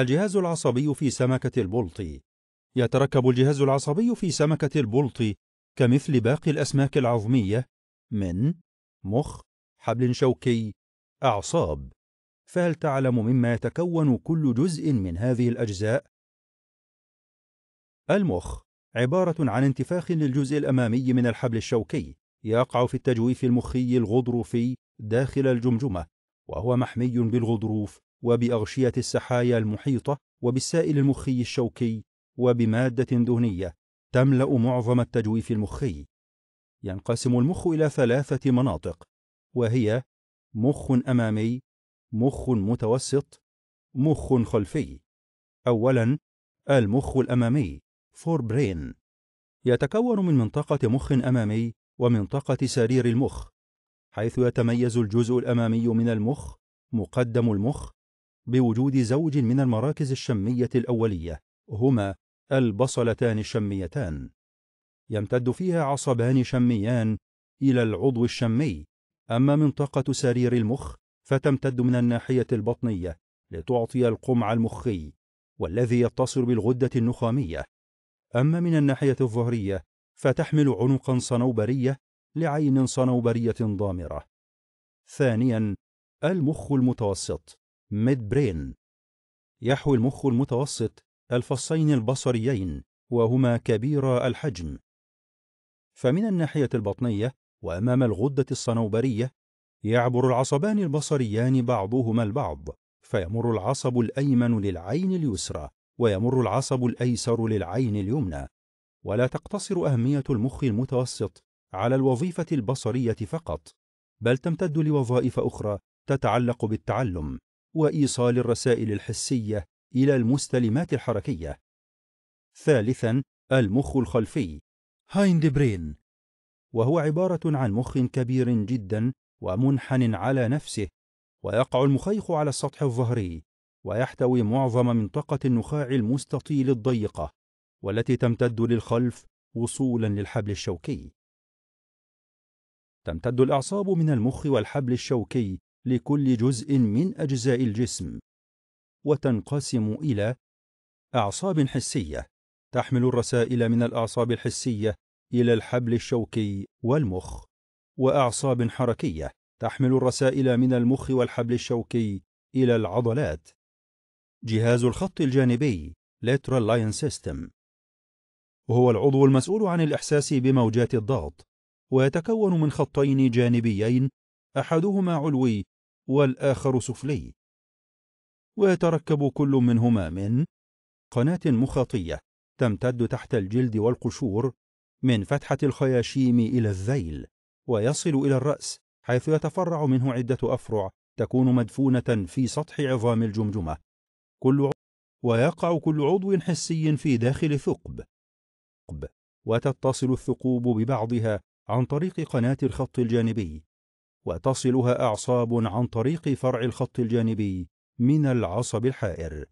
الجهاز العصبي في سمكة البلط يتركب الجهاز العصبي في سمكة البلط كمثل باقي الأسماك العظمية من مخ، حبل شوكي، أعصاب. فهل تعلم مما يتكون كل جزء من هذه الأجزاء؟ المخ عبارة عن انتفاخ للجزء الأمامي من الحبل الشوكي، يقع في التجويف المخي الغضروفي داخل الجمجمة، وهو محمي بالغضروف وبأغشية السحايا المحيطة وبالسائل المخي الشوكي وبمادة دهنية تملأ معظم التجويف المخي ينقسم المخ إلى ثلاثة مناطق وهي مخ أمامي مخ متوسط مخ خلفي أولا المخ الأمامي فور برين يتكون من منطقة مخ أمامي ومنطقة سرير المخ حيث يتميز الجزء الأمامي من المخ مقدم المخ بوجود زوج من المراكز الشمية الأولية هما البصلتان الشميتان يمتد فيها عصبان شميان إلى العضو الشمي أما منطقة سرير المخ فتمتد من الناحية البطنية لتعطي القمع المخي والذي يتصل بالغدة النخامية أما من الناحية الظهرية فتحمل عنقا صنوبرية لعين صنوبرية ضامرة ثانيا المخ المتوسط ميد برين يحوي المخ المتوسط الفصين البصريين وهما كبيرا الحجم فمن الناحية البطنية وأمام الغدة الصنوبرية يعبر العصبان البصريان بعضهما البعض فيمر العصب الأيمن للعين اليسرى ويمر العصب الأيسر للعين اليمنى ولا تقتصر أهمية المخ المتوسط على الوظيفة البصرية فقط بل تمتد لوظائف أخرى تتعلق بالتعلم وإيصال الرسائل الحسية إلى المستلمات الحركية. ثالثاً المخ الخلفي هايند برين وهو عبارة عن مخ كبير جدا ومنحن على نفسه ويقع المخيخ على السطح الظهري ويحتوي معظم منطقة النخاع المستطيل الضيقة والتي تمتد للخلف وصولا للحبل الشوكي تمتد الأعصاب من المخ والحبل الشوكي لكل جزء من اجزاء الجسم وتنقسم الى اعصاب حسيه تحمل الرسائل من الاعصاب الحسيه الى الحبل الشوكي والمخ واعصاب حركيه تحمل الرسائل من المخ والحبل الشوكي الى العضلات جهاز الخط الجانبي lateral line system هو العضو المسؤول عن الإحساس بموجات الضغط ويتكون من خطين جانبيين أحدهما علوي والآخر سفلي ويتركب كل منهما من قناة مخاطية تمتد تحت الجلد والقشور من فتحة الخياشيم إلى الذيل ويصل إلى الرأس حيث يتفرع منه عدة أفرع تكون مدفونة في سطح عظام الجمجمة كل عضو ويقع كل عضو حسي في داخل ثقب وتتصل الثقوب ببعضها عن طريق قناة الخط الجانبي وتصلها أعصاب عن طريق فرع الخط الجانبي من العصب الحائر